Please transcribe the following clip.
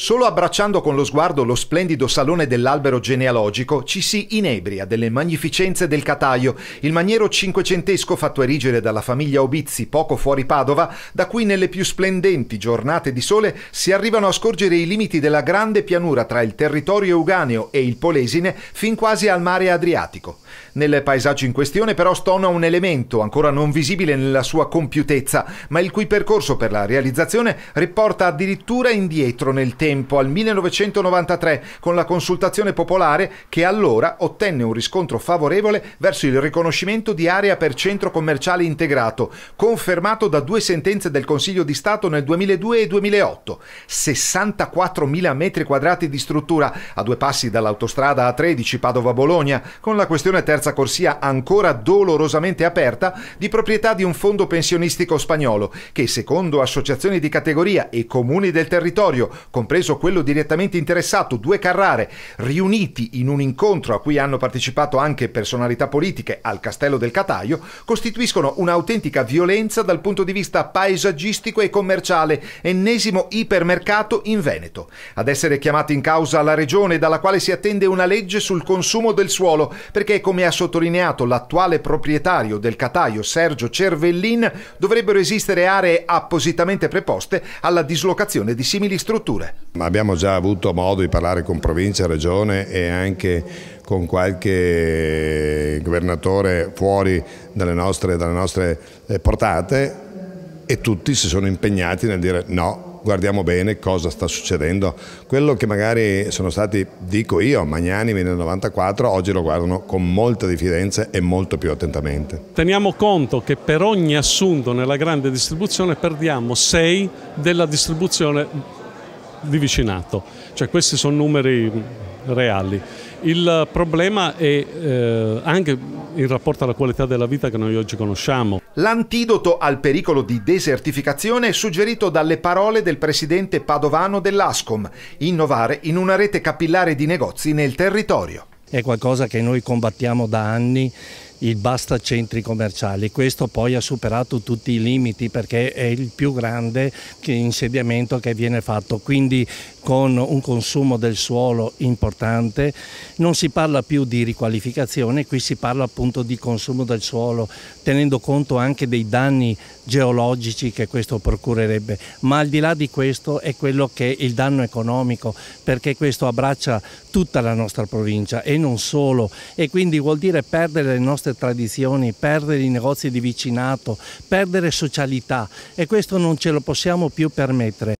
Solo abbracciando con lo sguardo lo splendido salone dell'albero genealogico ci si inebria delle magnificenze del Cataio, il maniero cinquecentesco fatto erigere dalla famiglia Obizzi poco fuori Padova, da cui nelle più splendenti giornate di sole si arrivano a scorgere i limiti della grande pianura tra il territorio euganeo e il polesine fin quasi al mare Adriatico. Nel paesaggio in questione però stona un elemento ancora non visibile nella sua compiutezza, ma il cui percorso per la realizzazione riporta addirittura indietro nel tempo tempo al 1993 con la consultazione popolare che allora ottenne un riscontro favorevole verso il riconoscimento di area per centro commerciale integrato, confermato da due sentenze del Consiglio di Stato nel 2002 e 2008. 64.000 metri quadrati di struttura a due passi dall'autostrada A13 Padova-Bologna, con la questione terza corsia ancora dolorosamente aperta, di proprietà di un fondo pensionistico spagnolo che, secondo associazioni di categoria e comuni del territorio, compreso preso quello direttamente interessato, due Carrare, riuniti in un incontro a cui hanno partecipato anche personalità politiche al Castello del Cataio, costituiscono un'autentica violenza dal punto di vista paesaggistico e commerciale, ennesimo ipermercato in Veneto. Ad essere chiamati in causa la regione dalla quale si attende una legge sul consumo del suolo, perché come ha sottolineato l'attuale proprietario del Cataio Sergio Cervellin, dovrebbero esistere aree appositamente preposte alla dislocazione di simili strutture. Abbiamo già avuto modo di parlare con provincia, regione e anche con qualche governatore fuori dalle nostre, dalle nostre eh, portate e tutti si sono impegnati nel dire no, guardiamo bene cosa sta succedendo. Quello che magari sono stati, dico io, magnanimi nel 94, oggi lo guardano con molta diffidenza e molto più attentamente. Teniamo conto che per ogni assunto nella grande distribuzione perdiamo 6 della distribuzione di vicinato, cioè questi sono numeri reali. Il problema è eh, anche in rapporto alla qualità della vita che noi oggi conosciamo. L'antidoto al pericolo di desertificazione è suggerito dalle parole del presidente padovano dell'ASCOM, innovare in una rete capillare di negozi nel territorio. È qualcosa che noi combattiamo da anni il basta centri commerciali. Questo poi ha superato tutti i limiti perché è il più grande insediamento che viene fatto, quindi con un consumo del suolo importante. Non si parla più di riqualificazione, qui si parla appunto di consumo del suolo, tenendo conto anche dei danni geologici che questo procurerebbe. Ma al di là di questo è quello che è il danno economico, perché questo abbraccia tutta la nostra provincia e non solo, e quindi vuol dire perdere le nostre nostre tradizioni, perdere i negozi di vicinato, perdere socialità e questo non ce lo possiamo più permettere.